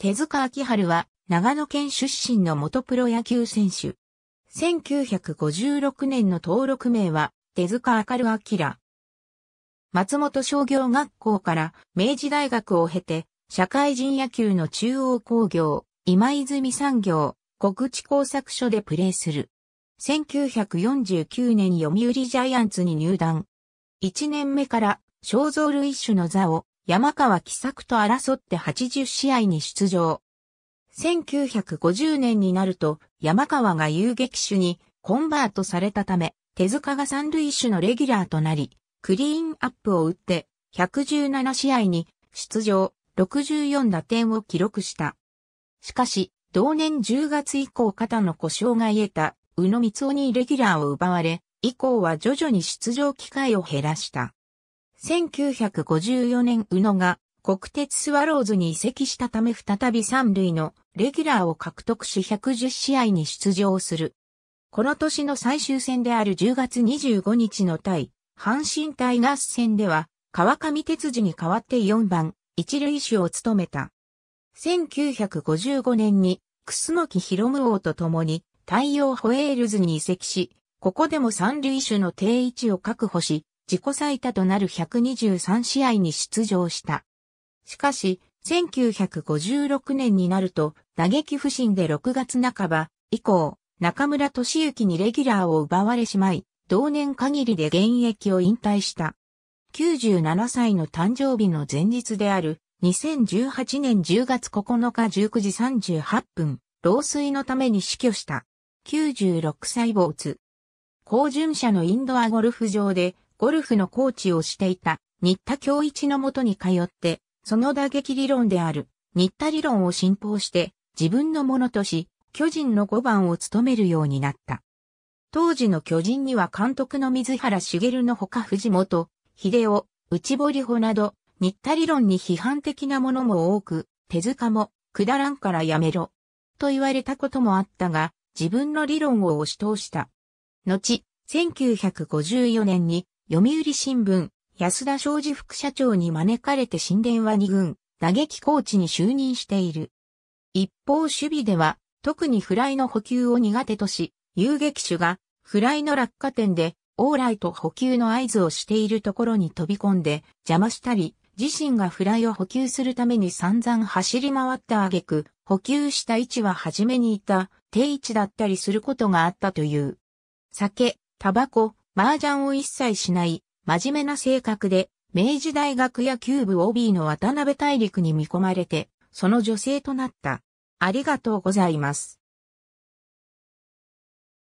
手塚明春は長野県出身の元プロ野球選手。1956年の登録名は手塚明明。松本商業学校から明治大学を経て社会人野球の中央工業、今泉産業、国地工作所でプレーする。1949年読売ジャイアンツに入団。1年目から肖像類種の座を山川喜作と争って80試合に出場。1950年になると山川が遊撃手にコンバートされたため、手塚が三塁手のレギュラーとなり、クリーンアップを打って117試合に出場64打点を記録した。しかし、同年10月以降肩の故障が癒えた宇野光雄にレギュラーを奪われ、以降は徐々に出場機会を減らした。1954年宇野が国鉄スワローズに移籍したため再び三塁のレギュラーを獲得し110試合に出場する。この年の最終戦である10月25日の対、阪神タイガース戦では、川上哲司に代わって4番、一塁手を務めた。1955年に、楠木博夢王と共に、太陽ホエールズに移籍し、ここでも三塁手の定位置を確保し、自己最多となる123試合に出場した。しかし、1956年になると、打撃不振で6月半ば以降、中村俊之にレギュラーを奪われしまい、同年限りで現役を引退した。97歳の誕生日の前日である2018年10月9日19時38分、老衰のために死去した。96歳没。高順者のインドアゴルフ場でゴルフのコーチをしていた新田京一のもとに通って、その打撃理論である新田理論を信奉して自分のものとし、巨人の5番を務めるようになった。当時の巨人には監督の水原茂のほか藤本、秀夫、内堀穂など、新田理論に批判的なものも多く、手塚も、くだらんからやめろ、と言われたこともあったが、自分の理論を押し通した。後、1954年に読売新聞、安田昌司副社長に招かれて新電は二軍、打撃コーチに就任している。一方守備では、特にフライの補給を苦手とし、遊撃手が、フライの落下点で、往来と補給の合図をしているところに飛び込んで、邪魔したり、自身がフライを補給するために散々走り回った挙句、補給した位置は初めにいた、定位置だったりすることがあったという。酒、タバコ、麻雀を一切しない、真面目な性格で、明治大学野球部 OB の渡辺大陸に見込まれて、その女性となった。ありがとうございます。